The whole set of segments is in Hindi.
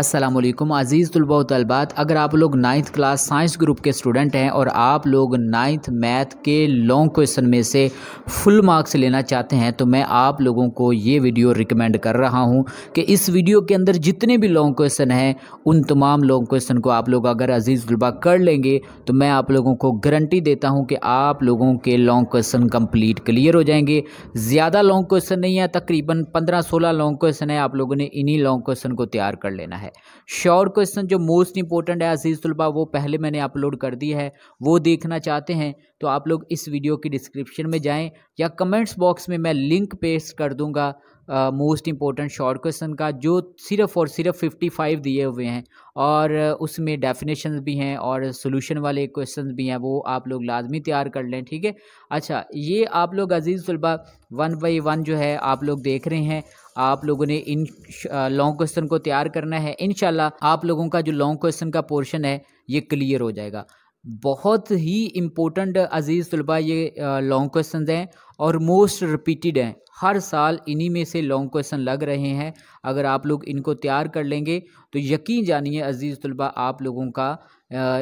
असलम अज़ीज़ तलबा तलबात अगर आप लोग नाइन्थ क्लास साइंस ग्रुप के स्टूडेंट हैं और आप लोग नाइन्थ मैथ के लॉन्ग क्वेश्चन में से फुल मार्क्स लेना चाहते हैं तो मैं आप लोगों को ये वीडियो रिकमेंड कर रहा हूँ कि इस वीडियो के अंदर जितने भी लॉन्ग क्वेश्चन हैं उन तमाम लॉन्ग क्वेश्चन को आप लोग अगर अज़ीज़ तलबा कर लेंगे तो मैं आप लोगों को गारंटी देता हूँ कि आप लोगों के लॉन्ग क्वेश्चन कम्प्लीट क्लियर हो जाएंगे ज़्यादा लॉन्ग क्वेश्चन नहीं है तकरीबन पंद्रह सोलह लॉन्ग क्वेश्चन है आप लोगों ने इन्हीं लॉन्ग क्वेश्चन को तैयार कर लेना है है श्योर क्वेश्चन जो मोस्ट इंपॉर्टेंट है अजीज़ तलबा वो पहले मैंने अपलोड कर दी है वो देखना चाहते हैं तो आप लोग इस वीडियो की डिस्क्रिप्शन में जाएं या कमेंट्स बॉक्स में मैं लिंक पेस्ट कर दूंगा मोस्ट इंपॉर्टेंट शॉर्ट क्वेश्चन का जो सिर्फ और सिर्फ फिफ्टी फाइव दिए हुए हैं और उसमें डेफिनेशन भी हैं और सोल्यूशन वाले क्वेश्चन भी हैं वो आप लोग लाजमी तैयार कर लें ठीक है अच्छा ये आप लोग अजीज़ तलबा वन बाई वन जो है आप लोग देख रहे हैं आप लोगों ने इन लॉन्ग क्वेश्चन को तैयार करना है इन आप लोगों का जो लॉन्ग क्वेश्चन का पोर्शन है ये क्लियर हो जाएगा बहुत ही इम्पोर्टेंट अजीज़ तलबा ये लॉन्ग क्वेश्चन हैं और मोस्ट रिपीटेड हैं हर साल इन्हीं में से लॉन्ग क्वेश्चन लग रहे हैं अगर आप लोग इनको तैयार कर लेंगे तो यकीन जानिए अजीज़ तलबा आप लोगों का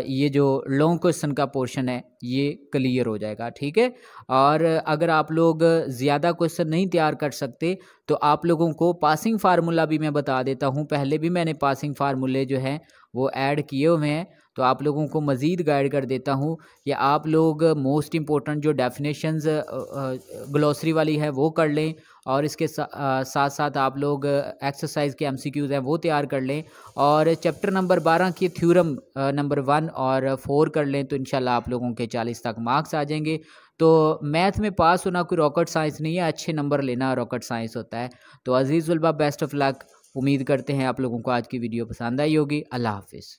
ये जो लॉन्ग क्वेश्चन का पोर्शन है ये क्लियर हो जाएगा ठीक है और अगर आप लोग ज़्यादा क्वेश्चन नहीं तैयार कर सकते तो आप लोगों को पासिंग फार्मूला भी मैं बता देता हूँ पहले भी मैंने पासिंग फार्मूले जो हैं वो ऐड किए हुए हैं तो आप लोगों को मज़ीद गाइड कर देता हूँ कि आप लोग मोस्ट इम्पोर्टेंट जो डेफिनेशंस ग्लोसरी वाली है वो कर लें और इसके सा, साथ साथ आप लोग एक्सरसाइज के एमसीक्यूज़ हैं वो तैयार कर लें और चैप्टर नंबर बारह की थ्योरम नंबर वन और फोर कर लें तो इन आप लोगों के चालीस तक मार्क्स आ जाएंगे तो मैथ में पास होना कोई रॉकेट साइंस नहीं है अच्छे नंबर लेना रॉकेट साइंस होता है तो अजीज़ुल्बा बेस्ट ऑफ लक उम्मीद करते हैं आप लोगों को आज की वीडियो पसंद आई होगी अल्लाह हाफिज़